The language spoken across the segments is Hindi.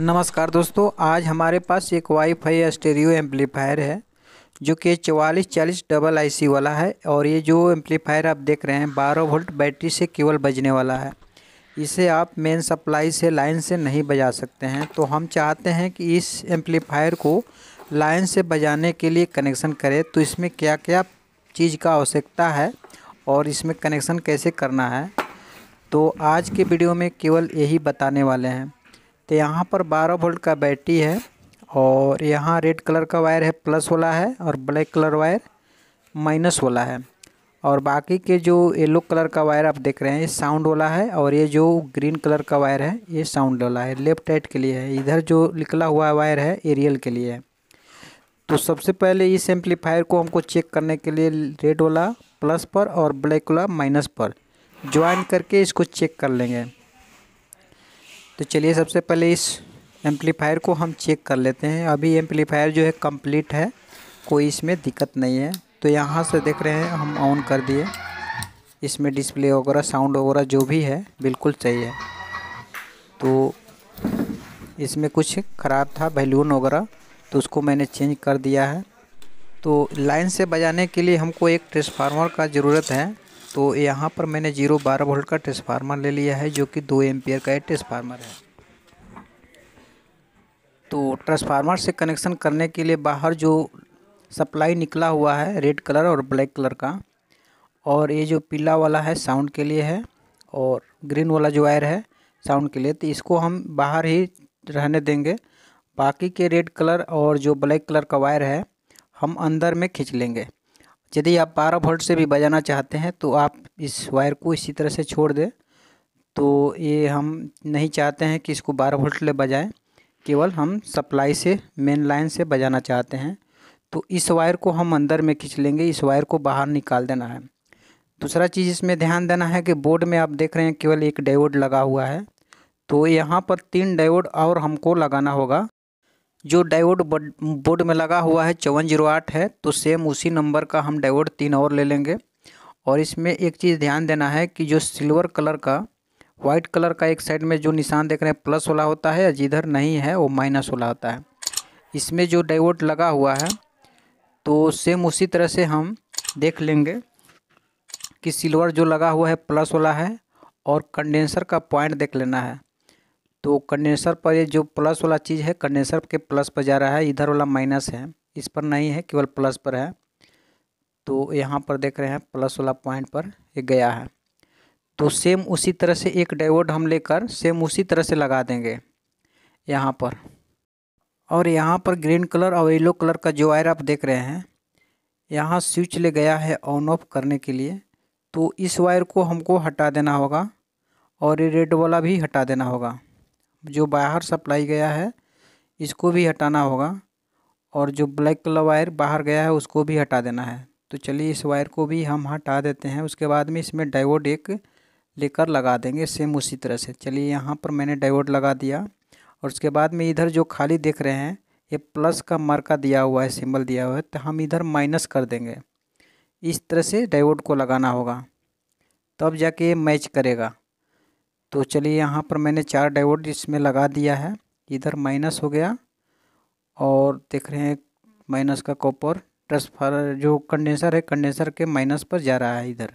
नमस्कार दोस्तों आज हमारे पास एक वाईफाई स्टेरियो एम्पलीफायर है जो कि चवालीस चालीस डबल आईसी वाला है और ये जो एम्पलीफायर आप देख रहे हैं बारह वोल्ट बैटरी से केवल बजने वाला है इसे आप मेन सप्लाई से लाइन से नहीं बजा सकते हैं तो हम चाहते हैं कि इस एम्पलीफायर को लाइन से बजाने के लिए कनेक्शन करें तो इसमें क्या क्या चीज़ का आवश्यकता है और इसमें कनेक्शन कैसे करना है तो आज के वीडियो में केवल यही बताने वाले हैं तो यहाँ पर 12 वोल्ट का बैटरी है और यहाँ रेड कलर का वायर है प्लस वाला है और ब्लैक कलर वायर माइनस वाला है और बाकी के जो येलो कलर का वायर आप देख रहे हैं ये साउंड वाला है और ये जो ग्रीन कलर का वायर है ये साउंड वाला है लेफ्ट राइट के लिए है इधर जो निकला हुआ वायर है एरियल के लिए है तो सबसे पहले इस एम्पलीफायर को हमको चेक करने के लिए रेड वाला प्लस पर और ब्लैक वाला माइनस पर ज्वाइन करके इसको चेक कर लेंगे तो चलिए सबसे पहले इस एम्पलीफायर को हम चेक कर लेते हैं अभी एम्पलीफायर जो है कंप्लीट है कोई इसमें दिक्कत नहीं है तो यहाँ से देख रहे हैं हम ऑन कर दिए इसमें डिस्प्ले वगैरह साउंड वगैरह जो भी है बिल्कुल सही है तो इसमें कुछ ख़राब था बैलून वगैरह तो उसको मैंने चेंज कर दिया है तो लाइन से बजाने के लिए हमको एक ट्रांसफार्मर का ज़रूरत है तो यहाँ पर मैंने जीरो बारह वोल्ट का ट्रांसफार्मर ले लिया है जो कि दो एम्पियर का एक ट्रांसफार्मर है तो ट्रांसफार्मर से कनेक्शन करने के लिए बाहर जो सप्लाई निकला हुआ है रेड कलर और ब्लैक कलर का और ये जो पीला वाला है साउंड के लिए है और ग्रीन वाला जो वायर है साउंड के लिए तो इसको हम बाहर ही रहने देंगे बाकी के रेड कलर और जो ब्लैक कलर का वायर है हम अंदर में खींच लेंगे यदि आप बारह वोल्ट से भी बजाना चाहते हैं तो आप इस वायर को इसी तरह से छोड़ दें तो ये हम नहीं चाहते हैं कि इसको बारह वोल्ट ले बजाएं केवल हम सप्लाई से मेन लाइन से बजाना चाहते हैं तो इस वायर को हम अंदर में खींच लेंगे इस वायर को बाहर निकाल देना है दूसरा चीज़ इसमें ध्यान देना है कि बोर्ड में आप देख रहे हैं केवल एक डायोड लगा हुआ है तो यहाँ पर तीन डायोड और हमको लगाना होगा जो डायोड बोर्ड में लगा हुआ है चौवन जीरो आठ है तो सेम उसी नंबर का हम डायोड तीन और ले लेंगे और इसमें एक चीज़ ध्यान देना है कि जो सिल्वर कलर का वाइट कलर का एक साइड में जो निशान देख रहे हैं प्लस वाला होता है या जिधर नहीं है वो माइनस वाला होता है इसमें जो डायोड लगा हुआ है तो सेम उसी तरह से हम देख लेंगे कि सिल्वर जो लगा हुआ है प्लस वाला है और कंडेंसर का पॉइंट देख लेना है तो कंडेंसर पर ये जो प्लस वाला चीज़ है कंडेंसर के प्लस पर जा रहा है इधर वाला माइनस है इस पर नहीं है केवल प्लस पर है तो यहाँ पर देख रहे हैं प्लस वाला पॉइंट पर ये गया है तो सेम उसी तरह से एक डायोड हम लेकर सेम उसी तरह से लगा देंगे यहाँ पर और यहाँ पर ग्रीन कलर और येलो कलर का जो वायर आप देख रहे हैं यहाँ स्विच ले गया है ऑन ऑफ करने के लिए तो इस वायर को हमको हटा देना होगा और ये रेड वाला भी हटा देना होगा जो बाहर सप्लाई गया है इसको भी हटाना होगा और जो ब्लैक कलर वायर बाहर गया है उसको भी हटा देना है तो चलिए इस वायर को भी हम हटा देते हैं उसके बाद में इसमें डायोड एक लेकर लगा देंगे सेम उसी तरह से चलिए यहाँ पर मैंने डायोड लगा दिया और उसके बाद में इधर जो खाली देख रहे हैं ये प्लस का मार्का दिया हुआ है सिंबल दिया हुआ है तो हम इधर माइनस कर देंगे इस तरह से डायोड को लगाना होगा तब जाके ये मैच करेगा तो चलिए यहाँ पर मैंने चार डायोड इसमें लगा दिया है इधर माइनस हो गया और देख रहे हैं माइनस का कॉपर ट्रांसफार जो कंडेंसर है कंडेंसर के माइनस पर जा रहा है इधर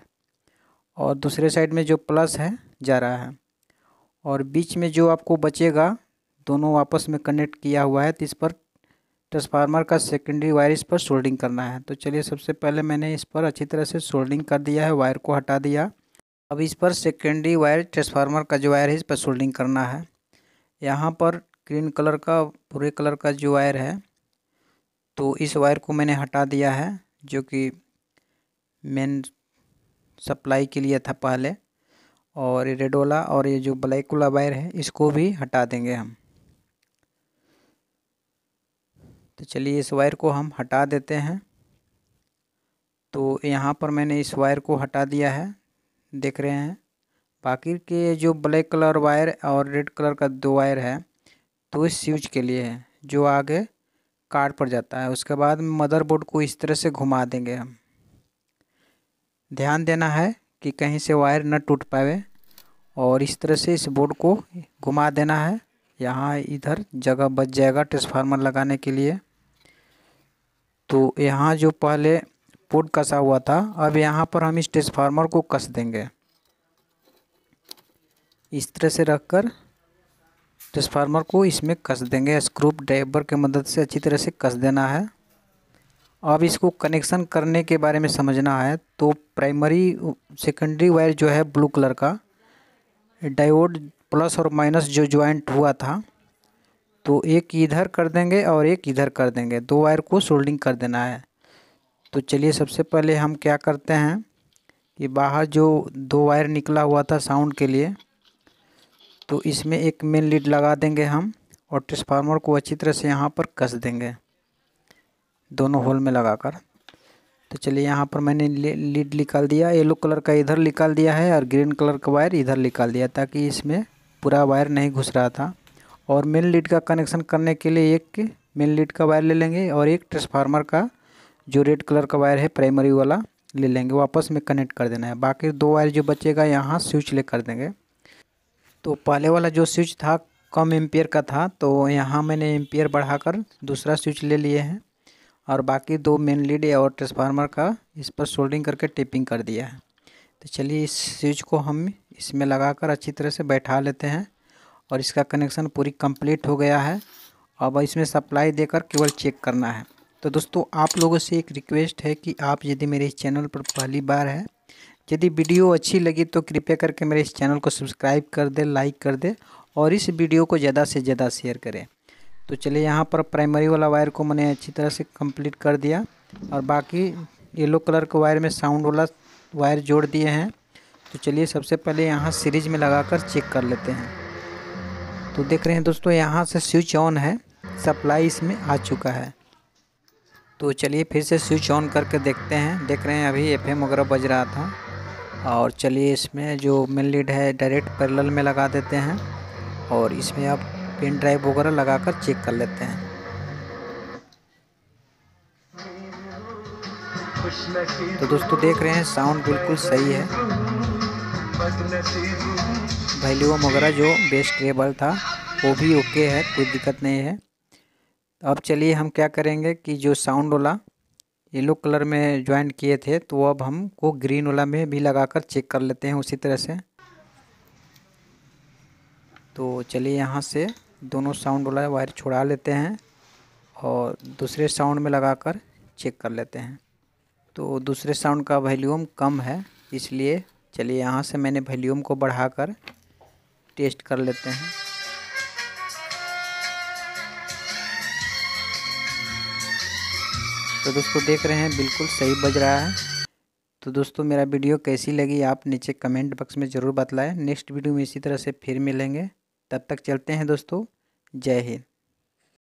और दूसरे साइड में जो प्लस है जा रहा है और बीच में जो आपको बचेगा दोनों आपस में कनेक्ट किया हुआ है तो इस पर ट्रांसफार्मर का सेकेंडरी वायर इस पर सोल्डिंग करना है तो चलिए सबसे पहले मैंने इस पर अच्छी तरह से सोल्डिंग कर दिया है वायर को हटा दिया अब इस पर सेकेंडरी वायर ट्रांसफार्मर का जो वायर है इस पर सोल्डिंग करना है यहाँ पर ग्रीन कलर का भूरे कलर का जो वायर है तो इस वायर को मैंने हटा दिया है जो कि मेन सप्लाई के लिए था पहले और ये रेड वाला और ये जो ब्लैक वाला वायर है इसको भी हटा देंगे हम तो चलिए इस वायर को हम हटा देते हैं तो यहाँ पर मैंने इस वायर को हटा दिया है देख रहे हैं बाकी के जो ब्लैक कलर वायर और रेड कलर का दो वायर है तो इस स्विच के लिए है जो आगे कार्ड पर जाता है उसके बाद मदरबोर्ड को इस तरह से घुमा देंगे हम ध्यान देना है कि कहीं से वायर न टूट पाए और इस तरह से इस बोर्ड को घुमा देना है यहाँ इधर जगह बच जाएगा ट्रांसफार्मर लगाने के लिए तो यहाँ जो पहले सपोर्ट कसा हुआ था अब यहाँ पर हम इस ट्रांसफार्मर को कस देंगे इस तरह से रखकर ट्रांसफार्मर को इसमें कस देंगे स्क्रूप ड्राइवर के मदद से अच्छी तरह से कस देना है अब इसको कनेक्शन करने के बारे में समझना है तो प्राइमरी सेकेंडरी वायर जो है ब्लू कलर का डायोड प्लस और माइनस जो ज्वाइंट हुआ था तो एक इधर कर देंगे और एक इधर कर देंगे दो वायर को सोल्डिंग कर देना है तो चलिए सबसे पहले हम क्या करते हैं कि बाहर जो दो वायर निकला हुआ था साउंड के लिए तो इसमें एक मेन लीड लगा देंगे हम और ट्रांसफार्मर को अच्छी तरह से यहाँ पर कस देंगे दोनों होल में लगाकर तो चलिए यहाँ पर मैंने लीड निकाल दिया येलो कलर का इधर निकाल दिया है और ग्रीन कलर का वायर इधर निकाल दिया ताकि इसमें पूरा वायर नहीं घुस रहा था और मेन लीड का कनेक्शन करने के लिए एक मेन लीड का वायर ले लेंगे और एक ट्रांसफार्मर का जो रेड कलर का वायर है प्राइमरी वाला ले लेंगे वापस में कनेक्ट कर देना है बाकी दो वायर जो बचेगा यहाँ स्विच ले कर देंगे तो पहले वाला जो स्विच था कम एम्पियर का था तो यहाँ मैंने एम्पियर बढ़ाकर दूसरा स्विच ले लिए हैं और बाकी दो मेन लीड और ट्रांसफार्मर का इस पर शोल्डिंग करके टेपिंग कर दिया है तो चलिए इस स्विच को हम इसमें लगाकर अच्छी तरह से बैठा लेते हैं और इसका कनेक्शन पूरी कंप्लीट हो गया है अब इसमें सप्लाई देकर केवल चेक करना है तो दोस्तों आप लोगों से एक रिक्वेस्ट है कि आप यदि मेरे इस चैनल पर पहली बार है यदि वीडियो अच्छी लगी तो कृपया करके मेरे इस चैनल को सब्सक्राइब कर दे लाइक कर दे और इस वीडियो को ज़्यादा से ज़्यादा शेयर करें तो चलिए यहाँ पर प्राइमरी वाला वायर को मैंने अच्छी तरह से कंप्लीट कर दिया और बाकी येलो कलर के वायर में साउंड वाला वायर जोड़ दिए हैं तो चलिए सबसे पहले यहाँ सीरीज में लगाकर चेक कर लेते हैं तो देख रहे हैं दोस्तों यहाँ से स्विच ऑन है सप्लाई इसमें आ चुका है तो चलिए फिर से स्विच ऑन करके देखते हैं देख रहे हैं अभी एफ वगैरह बज रहा था और चलिए इसमें जो मेन लीड है डायरेक्ट पैरेलल में लगा देते हैं और इसमें आप पेन ड्राइव वगैरह लगाकर चेक कर लेते हैं तो दोस्तों देख रहे हैं साउंड बिल्कुल सही है वैल्यूम वगैरह जो बेस्ट लेवल था वो भी ओके है कोई दिक्कत नहीं है अब चलिए हम क्या करेंगे कि जो साउंड वाला येलो कलर में ज्वाइन किए थे तो अब हमको ग्रीन वाला में भी लगाकर चेक कर लेते हैं उसी तरह से तो चलिए यहाँ से दोनों साउंड वाला वायर छुड़ा लेते हैं और दूसरे साउंड में लगाकर चेक कर लेते हैं तो दूसरे साउंड का वैल्यूम कम है इसलिए चलिए यहाँ से मैंने वैल्यूम को बढ़ाकर टेस्ट कर लेते हैं तो दोस्तों देख रहे हैं बिल्कुल सही बज रहा है तो दोस्तों मेरा वीडियो कैसी लगी आप नीचे कमेंट बॉक्स में ज़रूर बतलाएं नेक्स्ट वीडियो में इसी तरह से फिर मिलेंगे तब तक चलते हैं दोस्तों जय हिंद